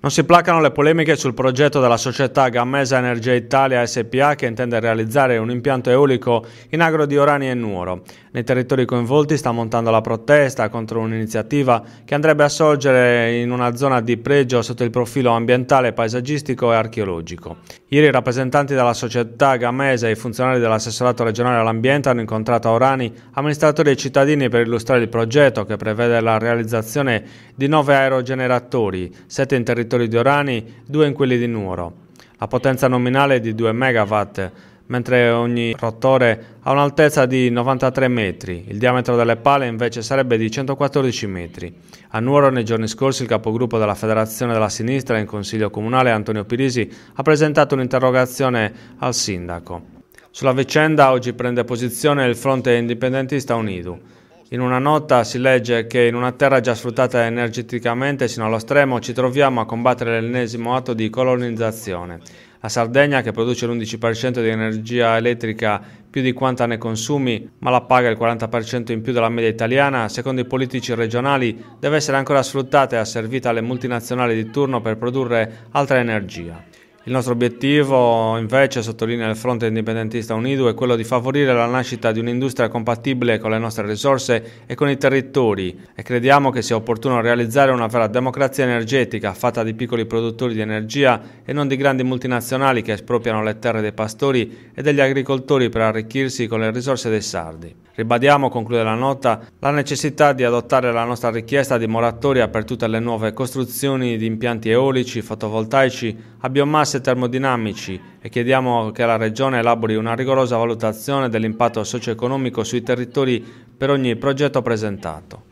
Non si placano le polemiche sul progetto della società Gammesa Energia Italia SPA che intende realizzare un impianto eolico in agro di Orani e Nuoro. Nei territori coinvolti sta montando la protesta contro un'iniziativa che andrebbe a sorgere in una zona di pregio sotto il profilo ambientale, paesaggistico e archeologico. Ieri i rappresentanti della società Gammesa e i funzionari dell'assessorato regionale all'ambiente hanno incontrato a Orani amministratori e cittadini per illustrare il progetto che prevede la realizzazione di nove aerogeneratori, sette in territorio territori di Orani, due in quelli di Nuoro. La potenza nominale è di 2 MW, mentre ogni rotore ha un'altezza di 93 metri, il diametro delle pale invece sarebbe di 114 metri. A Nuoro nei giorni scorsi il capogruppo della Federazione della Sinistra in Consiglio Comunale Antonio Pirisi ha presentato un'interrogazione al sindaco. Sulla vicenda oggi prende posizione il fronte indipendentista Unidu. In una nota si legge che in una terra già sfruttata energeticamente sino allo stremo ci troviamo a combattere l'ennesimo atto di colonizzazione. La Sardegna, che produce l'11% di energia elettrica più di quanta ne consumi, ma la paga il 40% in più della media italiana, secondo i politici regionali deve essere ancora sfruttata e asservita alle multinazionali di turno per produrre altra energia. Il nostro obiettivo, invece, sottolinea il fronte indipendentista Unido, è quello di favorire la nascita di un'industria compatibile con le nostre risorse e con i territori e crediamo che sia opportuno realizzare una vera democrazia energetica fatta di piccoli produttori di energia e non di grandi multinazionali che espropriano le terre dei pastori e degli agricoltori per arricchirsi con le risorse dei sardi. Ribadiamo, conclude la nota, la necessità di adottare la nostra richiesta di moratoria per tutte le nuove costruzioni di impianti eolici, fotovoltaici, a biomassa assi termodinamici e chiediamo che la Regione elabori una rigorosa valutazione dell'impatto socio-economico sui territori per ogni progetto presentato.